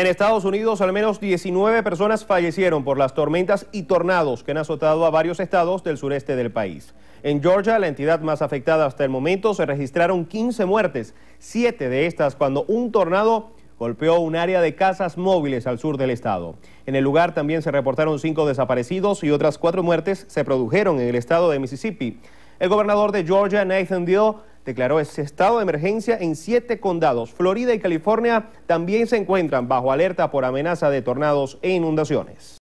En Estados Unidos, al menos 19 personas fallecieron por las tormentas y tornados que han azotado a varios estados del sureste del país. En Georgia, la entidad más afectada hasta el momento, se registraron 15 muertes, 7 de estas cuando un tornado golpeó un área de casas móviles al sur del estado. En el lugar también se reportaron 5 desaparecidos y otras 4 muertes se produjeron en el estado de Mississippi. El gobernador de Georgia, Nathan Deal, declaró ese estado de emergencia en siete condados. Florida y California también se encuentran bajo alerta por amenaza de tornados e inundaciones.